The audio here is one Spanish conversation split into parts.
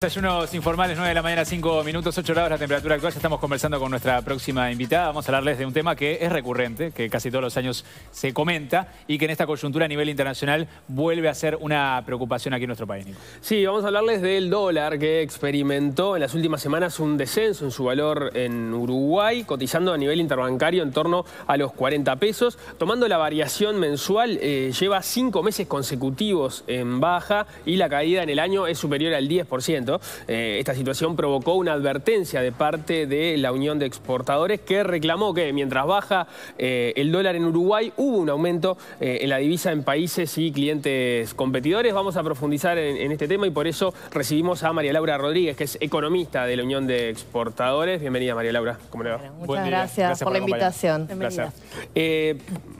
Desayunos informales, 9 de la mañana, 5 minutos, 8 grados la temperatura actual. Ya estamos conversando con nuestra próxima invitada. Vamos a hablarles de un tema que es recurrente, que casi todos los años se comenta y que en esta coyuntura a nivel internacional vuelve a ser una preocupación aquí en nuestro país. Sí, vamos a hablarles del dólar que experimentó en las últimas semanas un descenso en su valor en Uruguay, cotizando a nivel interbancario en torno a los 40 pesos. Tomando la variación mensual, eh, lleva 5 meses consecutivos en baja y la caída en el año es superior al 10%. Eh, esta situación provocó una advertencia de parte de la Unión de Exportadores que reclamó que mientras baja eh, el dólar en Uruguay hubo un aumento eh, en la divisa en países y clientes competidores. Vamos a profundizar en, este tema y por eso recibimos a María Laura Rodríguez, que es economista de la Unión de Exportadores. Bienvenida María Laura, ¿cómo le va? muchas gracias, por, la invitación.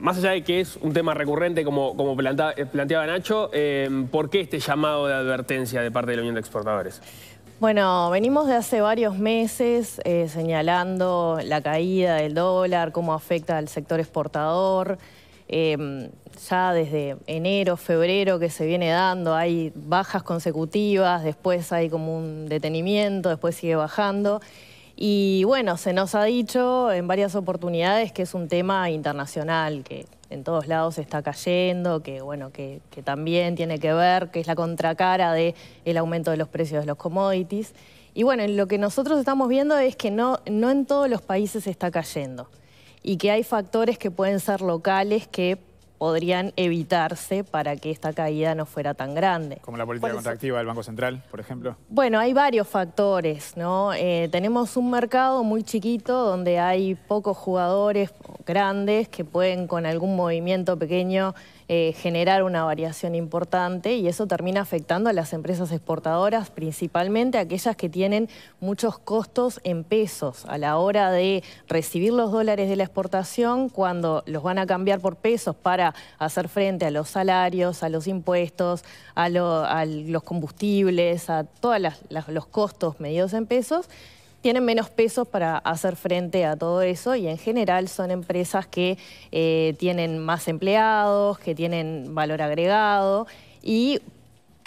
más allá de que es un tema recurrente como, planteaba Nacho, ¿por qué este llamado de advertencia de parte de la Unión de Exportadores? Bueno, venimos de hace varios meses eh, señalando la caída del dólar, cómo afecta al sector exportador. Em, ya desde enero, febrero que se viene dando, hay bajas consecutivas, después hay como un detenimiento, después sigue bajando. Y bueno, se nos ha dicho en varias oportunidades que es un tema internacional, que en todos lados está cayendo, que bueno, que, también tiene que ver, que es la contracara del el aumento de los precios de los commodities. Y bueno, lo que nosotros estamos viendo es que no, no en todos los países está cayendo y que hay factores que pueden ser locales que podrían evitarse para que esta caída no fuera tan grande. Como la política contractiva del Banco Central, por ejemplo. Bueno, hay varios factores, ¿no? Eh, tenemos un mercado muy chiquito donde hay pocos jugadores grandes que pueden con algún movimiento pequeño eh, generar una variación importante y eso termina afectando a las empresas exportadoras, principalmente aquellas que tienen muchos costos en pesos a la hora de recibir los dólares de la exportación cuando los van a cambiar por pesos para hacer frente a los salarios, a los impuestos, a, a los combustibles, a todos los costos medidos en pesos tienen menos pesos para hacer frente a todo eso y en general son empresas que eh, tienen más empleados, que tienen valor agregado y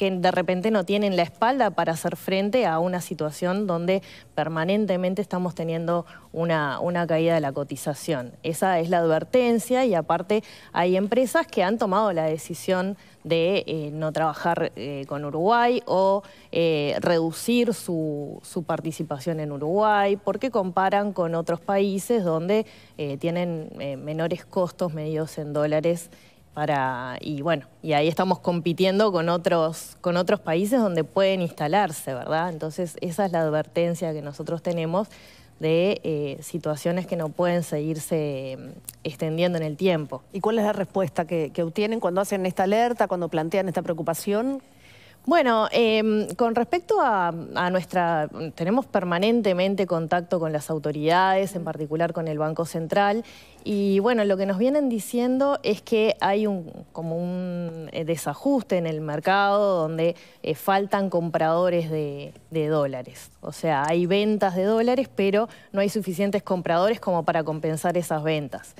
que de repente no tienen la espalda para hacer frente a una situación donde permanentemente estamos teniendo una, caída de la cotización. Esa es la advertencia y aparte hay empresas que han tomado la decisión de eh, no trabajar eh, con Uruguay o eh, reducir su, su, participación en Uruguay, porque comparan con otros países donde tienen menores costos medidos en dólares para, y bueno, y ahí estamos compitiendo con otros, con otros países donde pueden instalarse, ¿verdad? Entonces esa es la advertencia que nosotros tenemos de eh, situaciones que no pueden seguirse mm, extendiendo en el tiempo. ¿Y cuál es la respuesta que obtienen cuando hacen esta alerta, cuando plantean esta preocupación? Bueno, em, con respecto a, nuestra... Tenemos permanentemente contacto con las autoridades, en particular con el Banco Central, y bueno, lo que nos vienen diciendo es que hay un, como un eh, desajuste en el mercado donde eh, faltan compradores de, dólares. O sea, hay ventas de dólares, pero no hay suficientes compradores como para compensar esas ventas.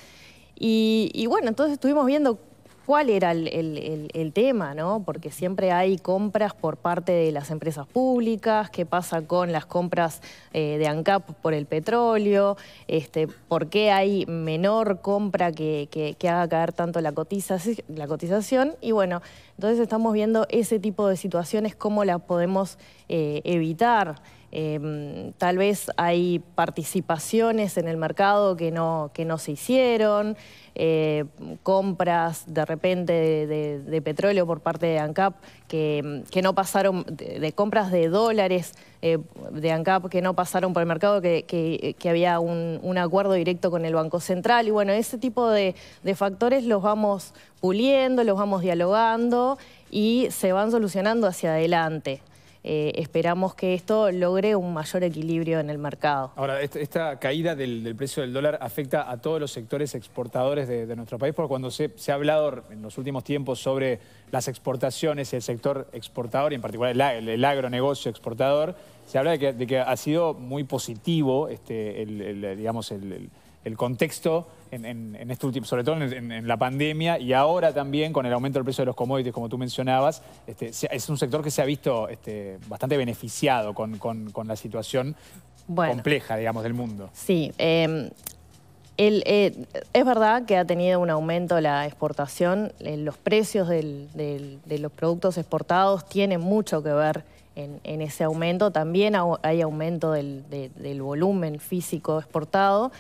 Y, y, bueno, entonces estuvimos viendo cuál era el, tema, Porque siempre hay compras por parte de las empresas públicas, qué pasa con las compras eh, de ANCAP por el petróleo, este, por qué hay menor compra que, haga caer tanto la, cotización. Y bueno, entonces estamos viendo ese tipo de situaciones, cómo las podemos eh, evitar. Em, tal vez hay participaciones en el mercado que no, que no se hicieron, eh, compras de repente de, petróleo por parte de ANCAP que, no pasaron, de, compras de dólares eh, de ANCAP que no pasaron por el mercado, que, había un, acuerdo directo con el Banco Central. Y bueno, ese tipo de, factores los vamos puliendo, los vamos dialogando y se van solucionando hacia adelante. Eh, esperamos que esto logre un mayor equilibrio en el mercado. Ahora, esta caída del, precio del dólar afecta a todos los sectores exportadores de, nuestro país, porque cuando se, ha hablado en los últimos tiempos sobre las exportaciones y el sector exportador, y en particular el, agronegocio exportador, se habla de que, ha sido muy positivo este, digamos, el el contexto en, este último, sobre todo en, la pandemia y ahora también con el aumento del precio de los commodities, como tú mencionabas, este, es un sector que se ha visto este, bastante beneficiado con, la situación compleja, digamos, del mundo. Sí. Em, eh, es verdad que ha tenido un aumento la exportación, eh, los precios de los productos exportados tienen mucho que ver en, ese aumento. También hay aumento del, del, volumen físico exportado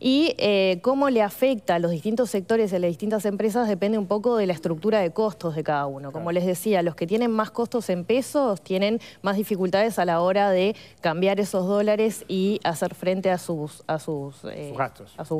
y eh, cómo le afecta a los distintos sectores y a las distintas empresas depende un poco de la estructura de costos de cada uno. Como les decía, los que tienen más costos en pesos tienen más dificultades a la hora de cambiar esos dólares y hacer frente a sus, a sus, eh,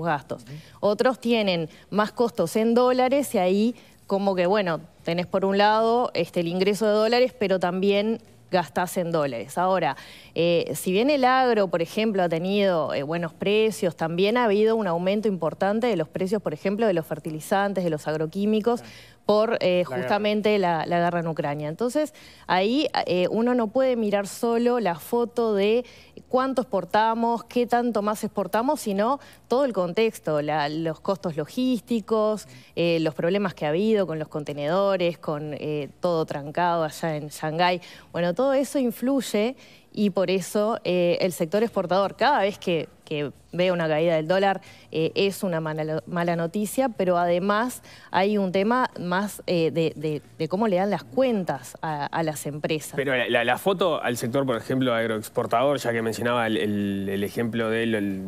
gastos. Otros tienen más costos en dólares y ahí como que, bueno, tenés por un lado este, el ingreso de dólares, pero también gastas en dólares. Ahora, eh, si bien el agro, por ejemplo, ha tenido eh, buenos precios, también ha habido un aumento importante de los precios, por ejemplo, de los fertilizantes, de los agroquímicos, por eh, justamente La, guerra en Ucrania. Entonces, ahí eh, uno no puede mirar solo la foto de cuánto exportamos, qué tanto más exportamos, sino todo el contexto, los costos logísticos, eh, los problemas que ha habido con los contenedores, con todo trancado allá en Shanghái. Bueno, todo eso influye y por eso el sector exportador, cada vez que que ve una caída del dólar eh, es una mala, noticia, pero además hay un tema más eh, de, cómo le dan las cuentas a, las empresas. Pero la, foto al sector, por ejemplo, agroexportador, ya que mencionaba el, ejemplo de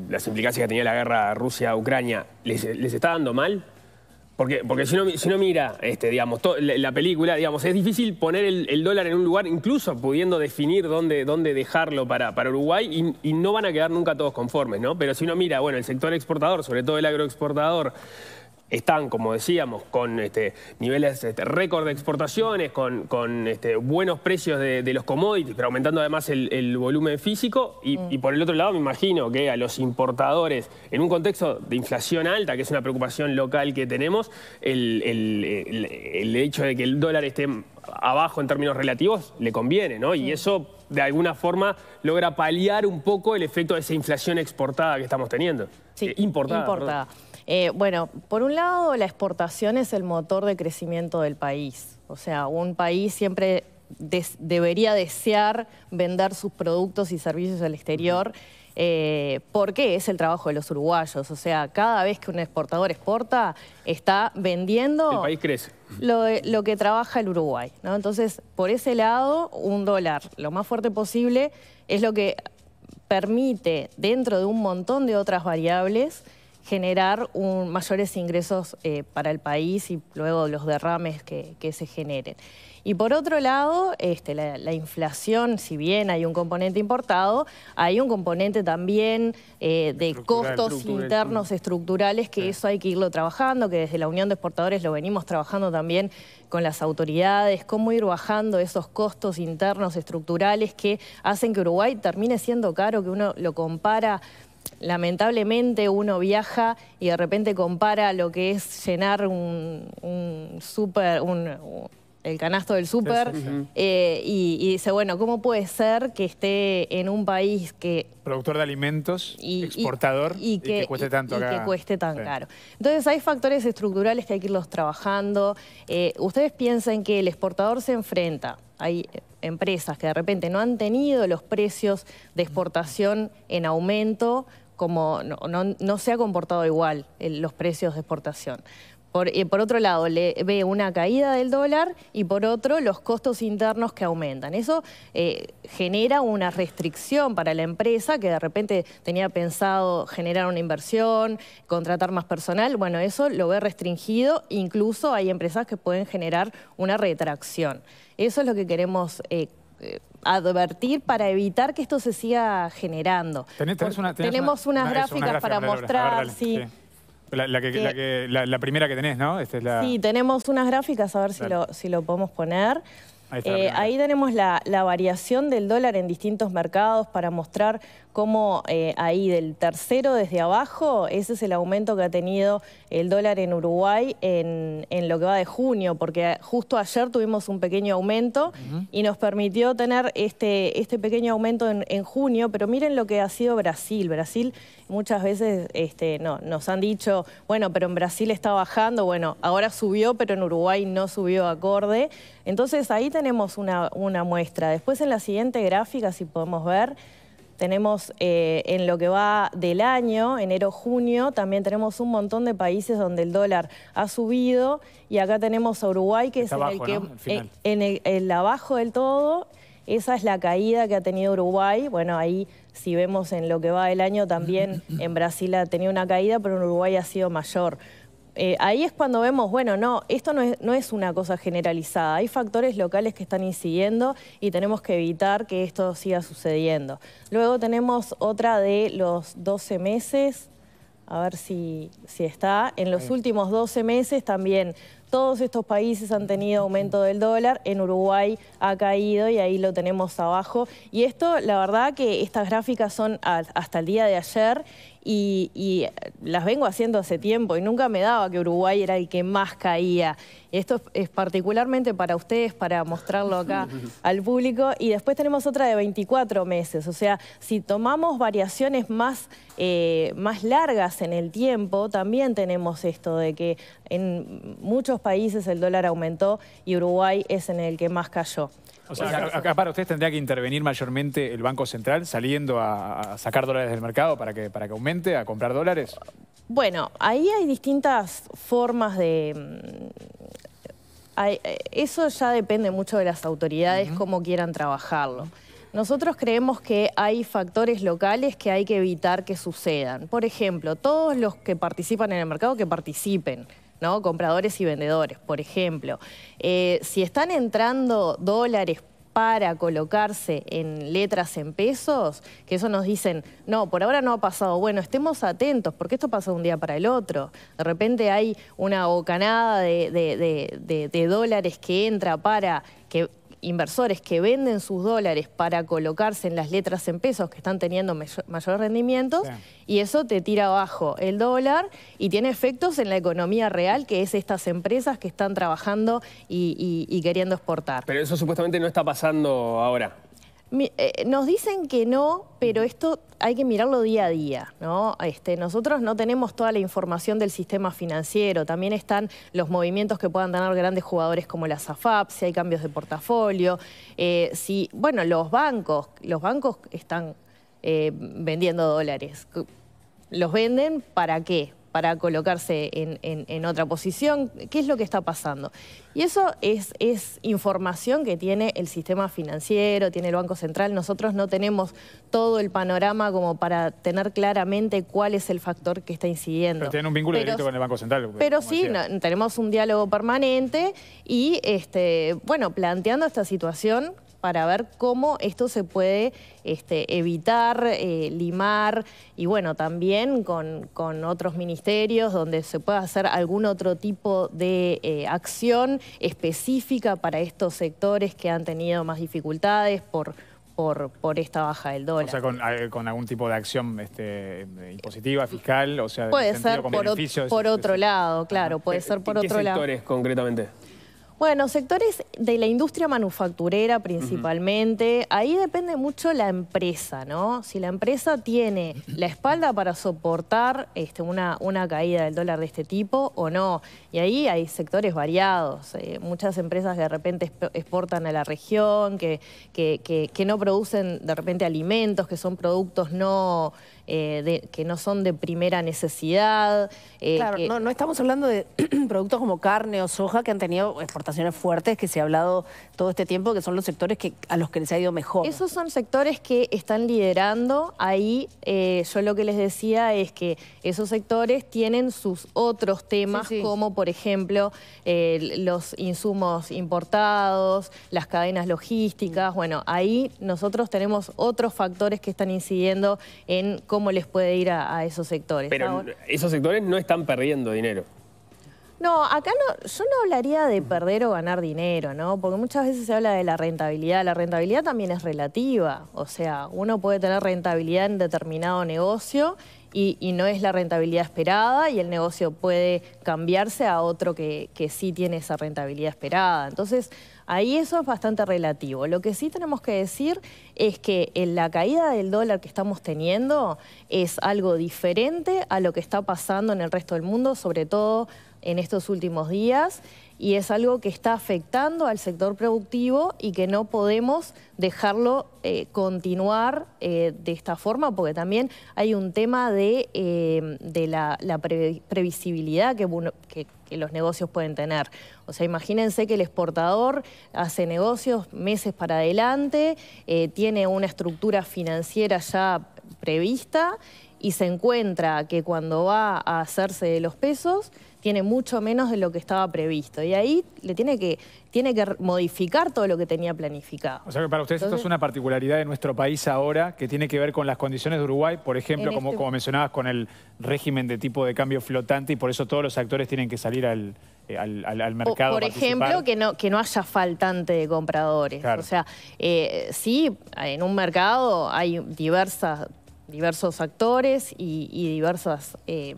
las implicaciones que tenía la guerra Rusia-Ucrania, ¿les, ¿les está dando mal? Porque, si, no, si mira, este, digamos, la, película, digamos, es difícil poner el, dólar en un lugar, incluso pudiendo definir dónde, dónde dejarlo para, Uruguay, y, no van a quedar nunca todos conformes, ¿no? Pero si uno mira, bueno, el sector exportador, sobre todo el agroexportador, están, como decíamos, con este, niveles este, récord de exportaciones, con, este, buenos precios de, los commodities, pero aumentando además el, volumen físico. Mm. Y, por el otro lado, me imagino que a los importadores, en un contexto de inflación alta, que es una preocupación local que tenemos, el, hecho de que el dólar esté abajo en términos relativos le conviene, ¿no? Y mm. eso de alguna forma logra paliar un poco el efecto de esa inflación exportada que estamos teniendo. Sí, eh, importada. Eh, bueno, por un lado, la exportación es el motor de crecimiento del país. O sea, un país siempre debería desear vender sus productos y servicios al exterior. Eh, porque es el trabajo de los uruguayos. O sea, cada vez que un exportador exporta, está vendiendo... El país crece. Lo, lo, que trabaja el Uruguay. ¿no? Entonces, por ese lado, un dólar lo más fuerte posible es lo que permite, dentro de un montón de otras variables, generar un, mayores ingresos eh, para el país y luego los derrames que, se generen. Y por otro lado, este, la, inflación, si bien hay un componente importado, hay un componente también eh, de costos internos estructurales que eso hay que irlo trabajando, que desde la Unión de Exportadores lo venimos trabajando también con las autoridades, cómo ir bajando esos costos internos estructurales que hacen que Uruguay termine siendo caro, que uno lo compara lamentablemente uno viaja y de repente compara lo que es llenar un, un super, un, el canasto del súper eh, y, dice, bueno, ¿cómo puede ser que esté en un país que... Productor de alimentos, exportador y, que, cueste tanto acá. que cueste tan caro. Entonces hay factores estructurales que hay que irlos trabajando. Eh, ustedes piensan que el exportador se enfrenta. Hay empresas que de repente no han tenido los precios de exportación en aumento como no, se ha comportado igual los precios de exportación. Por, eh, por, otro lado, le ve una caída del dólar y por otro, los costos internos que aumentan. Eso eh, genera una restricción para la empresa que de repente tenía pensado generar una inversión, contratar más personal. Bueno, eso lo ve restringido. Incluso hay empresas que pueden generar una retracción. Eso es lo que queremos eh, advertir para evitar que esto se siga generando. Tenemos unas gráficas para mostrar, la, que, la, primera que tenés, ¿no? sí, tenemos unas gráficas, a ver si lo, si lo podemos poner. Eh, ahí, tenemos la, variación del dólar en distintos mercados para mostrar cómo eh, ahí del tercero desde abajo, ese es el aumento que ha tenido el dólar en Uruguay en, lo que va de junio, porque justo ayer tuvimos un pequeño aumento y nos permitió tener este, este pequeño aumento en, junio, pero miren lo que ha sido Brasil. Brasil muchas veces este, no, nos han dicho, bueno, pero en Brasil está bajando, bueno, ahora subió, pero en Uruguay no subió acorde. Entonces ahí tenemos tenemos una, muestra. Después en la siguiente gráfica, si podemos ver, tenemos eh, en lo que va del año, enero-junio, también tenemos un montón de países donde el dólar ha subido y acá tenemos a Uruguay que es el que eh, en, el abajo del todo. Esa es la caída que ha tenido Uruguay. Bueno, ahí si vemos en lo que va del año también en Brasil ha tenido una caída, pero en Uruguay ha sido mayor. Eh, ahí es cuando vemos, bueno, no, esto no es, una cosa generalizada, hay factores locales que están incidiendo y tenemos que evitar que esto siga sucediendo. Luego tenemos otra de los 12 meses, a ver si, si está, en los últimos 12 meses también todos estos países han tenido aumento del dólar, en Uruguay ha caído y ahí lo tenemos abajo. Y esto, la verdad que estas gráficas son hasta el día de ayer y, las vengo haciendo hace tiempo y nunca me daba que Uruguay era el que más caía. Esto es particularmente para ustedes, para mostrarlo acá al público. Y después tenemos otra de 24 meses. O sea, si tomamos variaciones más, eh, más largas en el tiempo, también tenemos esto de que en muchos países el dólar aumentó y Uruguay es en el que más cayó. O sea, acá, para ustedes tendría que intervenir mayormente el Banco Central saliendo a, sacar dólares del mercado para que, para que aumente, a comprar dólares. Bueno, ahí hay distintas formas de... Mm, eh, eso ya depende mucho de las autoridades, cómo quieran trabajarlo. Nosotros creemos que hay factores locales que hay que evitar que sucedan. Por ejemplo, todos los que participan en el mercado que participen. ¿no? Compradores y vendedores, por ejemplo. Eh, si están entrando dólares para colocarse en letras en pesos, que eso nos dicen, no, por ahora no ha pasado. Bueno, estemos atentos, porque esto pasa de un día para el otro. De repente hay una bocanada de, de dólares que entra para que inversores que venden sus dólares para colocarse en las letras en pesos que están teniendo mayores rendimientos y eso te tira abajo el dólar y tiene efectos en la economía real que es estas empresas que están trabajando y, y queriendo exportar. Pero eso supuestamente no está pasando ahora. Eh, nos dicen que no, pero esto hay que mirarlo día a día, ¿no? Este, nosotros no tenemos toda la información del sistema financiero, también están los movimientos que puedan tener grandes jugadores como la SAFAP, si hay cambios de portafolio, eh, si, bueno, los bancos, los bancos están eh, vendiendo dólares. ¿Los venden para qué? para colocarse en, otra posición, qué es lo que está pasando. Y eso es, información que tiene el sistema financiero, tiene el Banco Central. Nosotros no tenemos todo el panorama como para tener claramente cuál es el factor que está incidiendo. Pero tienen un vínculo directo con el Banco Central. Pero sí, tenemos un diálogo permanente y, este, bueno, planteando esta situación para ver cómo esto se puede este, evitar, eh, limar y bueno, también con, otros ministerios donde se pueda hacer algún otro tipo de eh, acción específica para estos sectores que han tenido más dificultades por, por, esta baja del dólar. O sea, eh, con, algún tipo de acción este, impositiva, fiscal, o sea, puede ser por, por otro lado, claro, puede ser por otro lado. ¿Qué sectores concretamente? Bueno, sectores de la industria manufacturera principalmente, ahí depende mucho la empresa, ¿no? Si la empresa tiene la espalda para soportar este, una, una caída del dólar de este tipo o no. Y ahí hay sectores variados, eh, muchas empresas que de repente exportan a la región, que, que, que, que no producen de repente alimentos, que son productos no... Eh, que no son de primera necesidad. Eh, claro, no, estamos hablando de productos como carne o soja que han tenido exportaciones fuertes, que se ha hablado todo este tiempo, que son los sectores que, a los que les ha ido mejor. Esos son sectores que están liderando. Ahí eh, yo lo que les decía es que esos sectores tienen sus otros temas, como por ejemplo los insumos importados, las cadenas logísticas. Mm. Bueno, ahí nosotros tenemos otros factores que están incidiendo en cómo cómo les puede ir a, esos sectores. Pero esos sectores no están perdiendo dinero. No, acá no, yo no hablaría de perder o ganar dinero, ¿no? Porque muchas veces se habla de la rentabilidad. La rentabilidad también es relativa. O sea, uno puede tener rentabilidad en determinado negocio y, no es la rentabilidad esperada y el negocio puede cambiarse a otro que, que sí tiene esa rentabilidad esperada. Entonces, Ahí eso es bastante relativo. Lo que sí tenemos que decir es que eh, la caída del dólar que estamos teniendo es algo diferente a lo que está pasando en el resto del mundo, sobre todo en estos últimos días y es algo que está afectando al sector productivo y que no podemos dejarlo eh, continuar eh, de esta forma porque también hay un tema de, la, previsibilidad que, que los negocios pueden tener. O sea, imagínense que el exportador hace negocios meses para adelante, eh, tiene una estructura financiera ya prevista y se encuentra que cuando va a hacerse de los pesos tiene mucho menos de lo que estaba previsto. Y ahí le tiene que, tiene que modificar todo lo que tenía planificado. O sea que para ustedes esto es una particularidad de nuestro país ahora que tiene que ver con las condiciones de Uruguay, por ejemplo, como, este como mencionabas, con el régimen de tipo de cambio flotante y por eso todos los actores tienen que salir al, eh, al, al, mercado. Por ejemplo, que no, que no haya faltante de compradores. O sea, eh, sí, en un mercado hay diversas diversos actores y, diversas eh,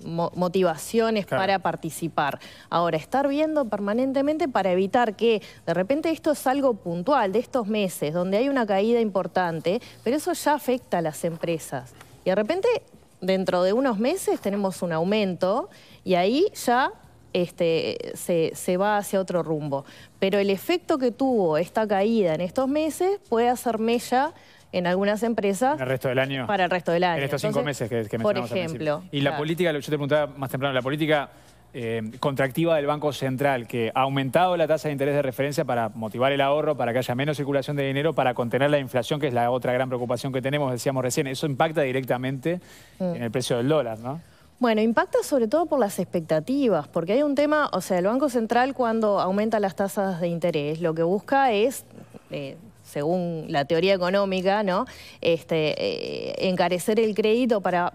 mm, motivaciones para participar. Ahora, estar viendo permanentemente para evitar que de repente esto es algo puntual de estos meses, donde hay una caída importante, pero eso ya afecta a las empresas. Y de repente, dentro de unos meses tenemos un aumento y ahí ya este, se, se, va hacia otro rumbo. Pero el efecto que tuvo esta caída en estos meses puede hacer mella en algunas empresas. Para ¿El resto del año? Para el resto del año. En estos cinco meses que, que mencionamos Por ejemplo. y la política, lo yo te preguntaba más temprano, la política eh, contractiva del Banco Central, que ha aumentado la tasa de interés de referencia para motivar el ahorro, para que haya menos circulación de dinero, para contener la inflación, que es la otra gran preocupación que tenemos, decíamos recién. Eso impacta directamente mm. en el precio del dólar, ¿no? Bueno, impacta sobre todo por las expectativas, porque hay un tema, o sea, el Banco Central cuando aumenta las tasas de interés, lo que busca es eh, según la teoría económica, ¿no? Este, eh, encarecer el crédito para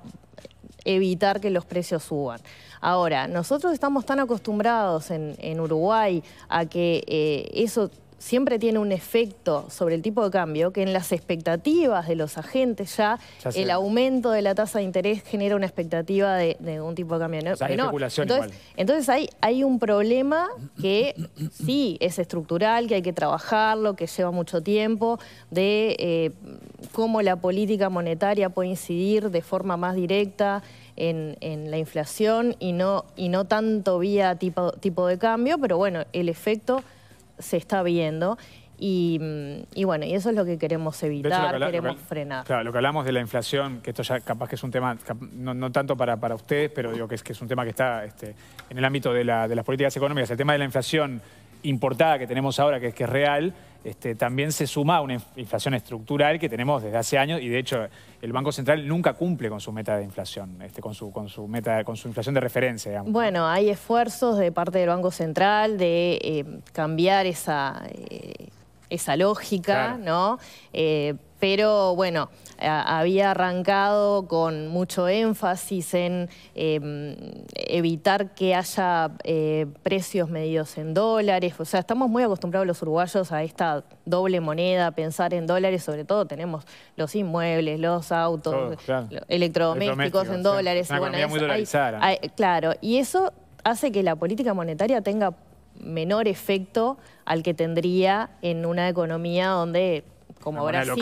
evitar que los precios suban. Ahora, nosotros estamos tan acostumbrados en, en Uruguay a que eh, eso siempre tiene un efecto sobre el tipo de cambio que en las expectativas de los agentes ya, el aumento de la tasa de interés genera una expectativa de, un tipo de cambio o entonces, igual. entonces hay, un problema que sí es estructural, que hay que trabajarlo, que lleva mucho tiempo, de eh, cómo la política monetaria puede incidir de forma más directa en, la inflación y no, tanto vía tipo de cambio, pero bueno, el efecto se está viendo. Mm, y, bueno, y eso es lo que queremos evitar, queremos frenar. Claro, lo que hablamos de la inflación, que esto ya capaz que es un tema, no, tanto para, para ustedes, pero digo que es, que es un tema que está este, en el ámbito de, las políticas económicas. El tema de la inflación importada que tenemos ahora, que, que es real, este, también se suma a una inflación estructural que tenemos desde hace años y de hecho el Banco Central nunca cumple con su meta de inflación, este, con, su, con, su meta, con su inflación de referencia. Bueno, hay esfuerzos de parte del Banco Central de eh, cambiar esa... Eh, esa lógica, ¿no? Eh, pero bueno, había arrancado con mucho énfasis en em, evitar que haya eh, precios medidos en dólares. O sea, estamos muy acostumbrados los uruguayos a esta doble moneda, pensar en dólares, sobre todo tenemos los inmuebles, los autos, electrodomésticos, en dólares. claro, y eso hace que la política monetaria tenga menor efecto al que tendría en una economía donde como Brasil,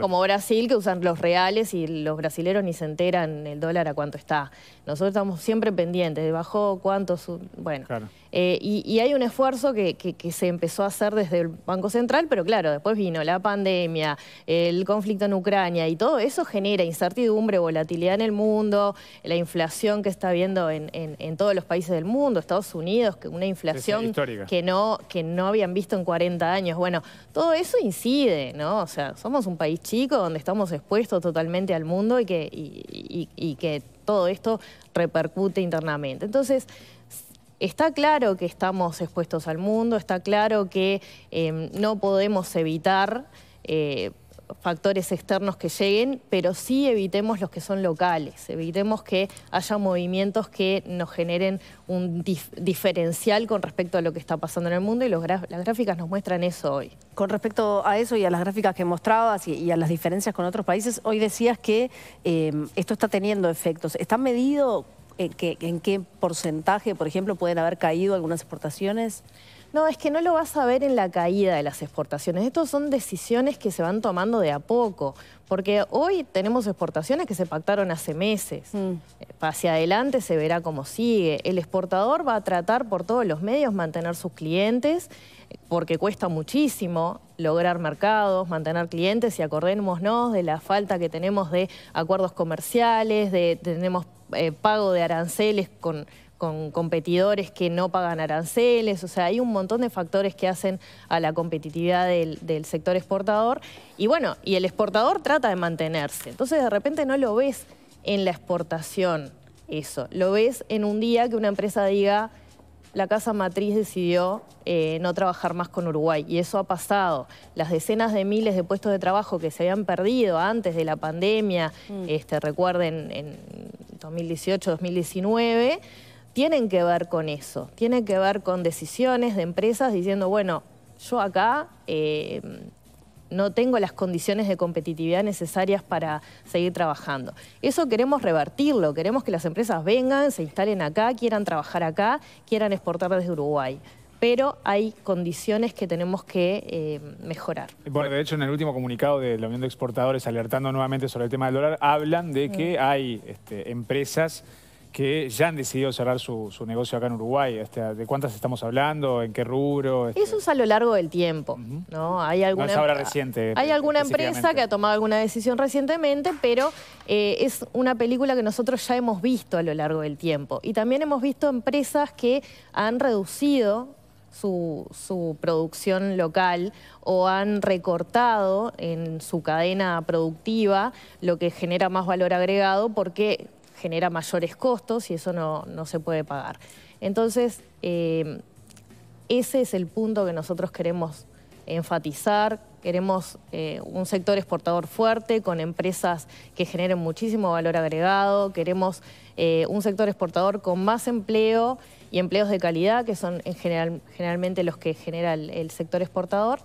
como Brasil que usan los reales y los brasileros ni se enteran el dólar a cuánto está. Nosotros estamos siempre pendientes de bajó, cuánto, bueno. Eh, y, hay un esfuerzo que, se empezó a hacer desde el Banco Central, pero claro, después vino la pandemia, el conflicto en Ucrania y todo eso genera incertidumbre, volatilidad en el mundo, la inflación que está habiendo en, todos los países del mundo, Estados Unidos, que una inflación que no, que no habían visto en 40 años. Bueno, todo eso incide, ¿no? O sea, somos un país chico donde estamos expuestos totalmente al mundo y que, y que todo esto repercute internamente. Entonces, Está claro que estamos expuestos al mundo, está claro que eh, no podemos evitar eh, factores externos que lleguen, pero sí evitemos los que son locales, evitemos que haya movimientos que nos generen un diferencial con respecto a lo que está pasando en el mundo y los las gráficas nos muestran eso hoy. Con respecto a eso y a las gráficas que mostrabas y, a las diferencias con otros países, hoy decías que em, esto está teniendo efectos. ¿Está medido en qué porcentaje, por ejemplo, pueden haber caído algunas exportaciones? No, es que no lo vas a ver en la caída de las exportaciones. Estos son decisiones que se van tomando de a poco, porque hoy tenemos exportaciones que se pactaron hace meses. Mm. Eh, hacia adelante se verá cómo sigue. El exportador va a tratar por todos los medios mantener sus clientes, porque cuesta muchísimo lograr mercados, mantener clientes y acordémonos de la falta que tenemos de acuerdos comerciales, de tenemos eh, pago de aranceles con con competidores que no pagan aranceles, o sea, hay un montón de factores que hacen a la competitividad del, sector exportador. Y bueno, y el exportador trata de mantenerse. Entonces, de repente no lo ves en la exportación eso, lo ves en un día que una empresa diga, la casa matriz decidió eh, no trabajar más con Uruguay, y eso ha pasado. Las decenas de miles de puestos de trabajo que se habían perdido antes de la pandemia, mm. este, recuerden, en 2018, 2019 tienen que ver con eso, tienen que ver con decisiones de empresas diciendo, bueno, yo acá eh, no tengo las condiciones de competitividad necesarias para seguir trabajando. Eso queremos revertirlo, queremos que las empresas vengan, se instalen acá, quieran trabajar acá, quieran exportar desde Uruguay pero hay condiciones que tenemos que eh, mejorar. Bueno, de hecho, en el último comunicado de la Unión de Exportadores, alertando nuevamente sobre el tema del dólar, hablan de que mm. hay este, empresas que ya han decidido cerrar su, negocio acá en Uruguay? Este, ¿De cuántas estamos hablando? ¿En qué rubro? Este, Eso es a lo largo del tiempo, ¿no? Hay alguna, em- reciente. Hay eh, alguna empresa que ha tomado alguna decisión recientemente, pero eh, es una película que nosotros ya hemos visto a lo largo del tiempo. Y también hemos visto empresas que han reducido su, su, producción local o han recortado en su cadena productiva lo que genera más valor agregado porque genera mayores costos y eso no, se puede pagar. Entonces, eh, ese es el punto que nosotros queremos enfatizar. Queremos eh, un sector exportador fuerte, con empresas que generen muchísimo valor agregado. Queremos eh, un sector exportador con más empleo y empleos de calidad, que son en general, generalmente los que genera el, sector exportador.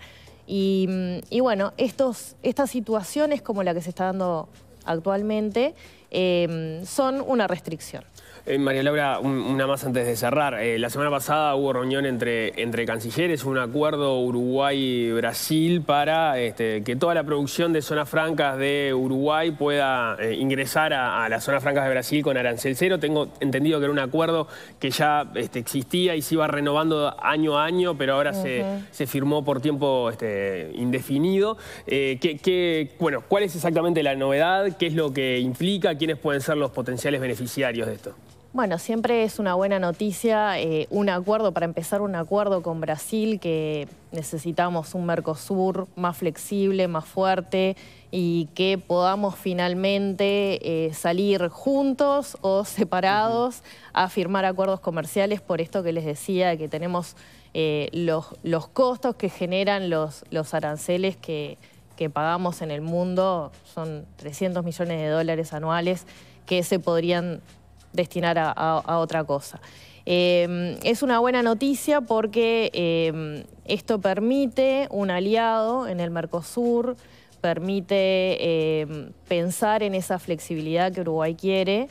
Y, bueno, estos, estas situaciones como la que se está dando actualmente eh, son una restricción. Eh, María Laura, una más antes de cerrar. Eh, la semana pasada hubo reunión entre, entre cancilleres, un acuerdo Uruguay-Brasil para este, que toda la producción de zonas francas de Uruguay pueda eh, ingresar a, las zonas francas de Brasil con arancel cero. Tengo entendido que era un acuerdo que ya este, existía y se iba renovando año a año, pero ahora se, firmó por tiempo este, indefinido. bueno, ¿Cuál es exactamente la novedad? ¿Qué es lo que implica? ¿Quiénes pueden ser los potenciales beneficiarios de esto? Bueno, siempre es una buena noticia eh, un acuerdo, para empezar un acuerdo con Brasil, que necesitamos un Mercosur más flexible, más fuerte y que podamos finalmente eh, salir juntos o separados a firmar acuerdos comerciales por esto que les decía, que tenemos eh, los, los, costos que generan los, los aranceles que, que pagamos en el mundo, son 300 millones de dólares anuales que se podrían destinar a, otra cosa. Em, es una buena noticia porque em, esto permite un aliado en el Mercosur, permite em, pensar en esa flexibilidad que Uruguay quiere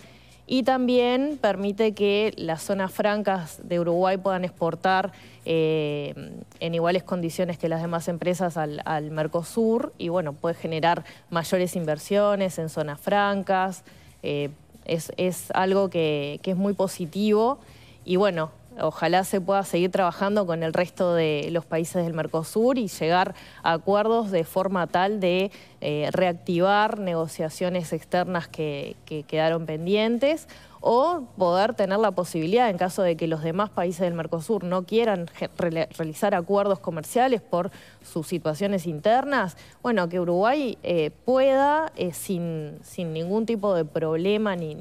y también permite que las zonas francas de Uruguay puedan exportar en iguales condiciones que las demás empresas al, Mercosur y bueno, puede generar mayores inversiones en zonas francas, eh, es, algo que, es muy positivo y bueno, ojalá se pueda seguir trabajando con el resto de los países del Mercosur y llegar a acuerdos de forma tal de eh, reactivar negociaciones externas que quedaron pendientes o poder tener la posibilidad, en caso de que los demás países del Mercosur no quieran realizar acuerdos comerciales por sus situaciones internas, bueno, que Uruguay eh, pueda eh, sin, ningún tipo de problema ni,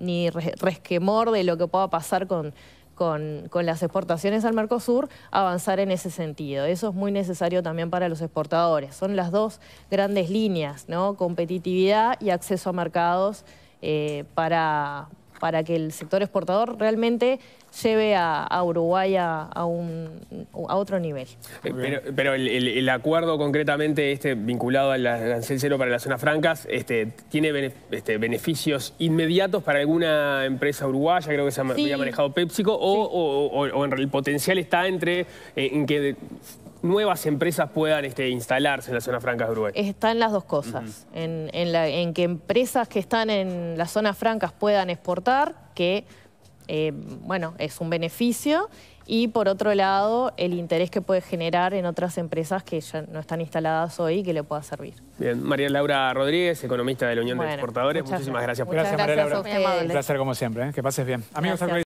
ni, resquemor de lo que pueda pasar con, las exportaciones al Mercosur, avanzar en ese sentido. Eso es muy necesario también para los exportadores. Son las dos grandes líneas, ¿no? competitividad y acceso a mercados eh, para, que el sector exportador realmente lleve a, a Uruguay a, otro nivel. Eh, pero, el, acuerdo concretamente este vinculado al arancel cero para las zonas francas este, tiene este, beneficios inmediatos para alguna empresa uruguaya, creo que se había manejado PepsiCo, o, o, el potencial está entre eh, en que nuevas empresas puedan este, instalarse en la zona franca de Uruguay? Están las dos cosas. en, que empresas que están en las zonas francas puedan exportar, que, eh, bueno, es un beneficio. Y por otro lado, el interés que puede generar en otras empresas que ya no están instaladas hoy y que le pueda servir. Bien, María Laura Rodríguez, economista de la Unión de Exportadores, muchísimas gracias. gracias, María Laura. Un placer como siempre, ¿eh? que pases bien. Amigos,